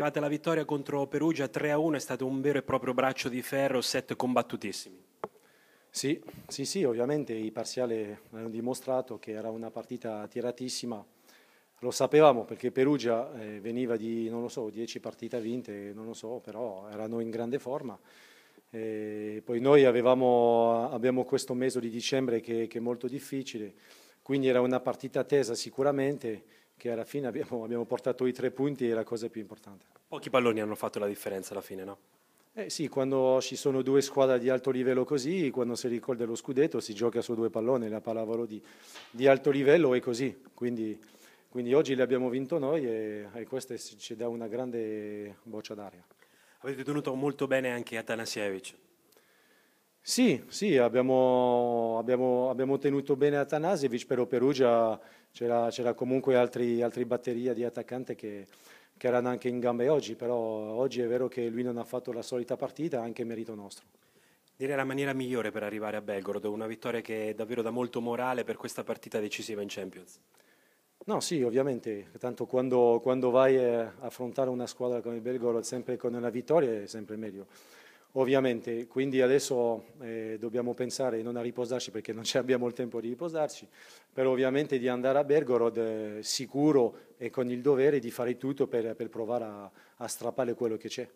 arrivata la vittoria contro Perugia 3-1 è stato un vero e proprio braccio di ferro, set combattutissimi. Sì, sì, sì, ovviamente i parziali hanno dimostrato che era una partita tiratissima, lo sapevamo perché Perugia eh, veniva di, non lo so, 10 partite vinte, non lo so, però erano in grande forma. E poi noi avevamo, abbiamo questo mese di dicembre che, che è molto difficile, quindi era una partita tesa sicuramente che alla fine abbiamo, abbiamo portato i tre punti è la cosa più importante. Pochi palloni hanno fatto la differenza alla fine, no? Eh sì, quando ci sono due squadre di alto livello così, quando si ricorda lo scudetto si gioca su due palloni, la pallavolo di, di alto livello è così, quindi, quindi oggi l'abbiamo vinto noi e, e questo ci dà una grande boccia d'aria. Avete tenuto molto bene anche Atanasievich. Sì, sì abbiamo, abbiamo, abbiamo, tenuto bene Atanasievic, però Perugia c'era, comunque altri, altri batteria di attaccante che, che erano anche in gambe oggi, però oggi è vero che lui non ha fatto la solita partita, anche merito nostro. Direi la maniera migliore per arrivare a Belgorod, una vittoria che davvero dà molto morale per questa partita decisiva in Champions. No, sì, ovviamente, tanto quando, quando vai a affrontare una squadra come il Belgorod sempre con una vittoria è sempre meglio. Ovviamente, quindi adesso eh, dobbiamo pensare non a riposarci perché non abbiamo il tempo di riposarci, però ovviamente di andare a Bergorod eh, sicuro e con il dovere di fare tutto per, per provare a, a strappare quello che c'è.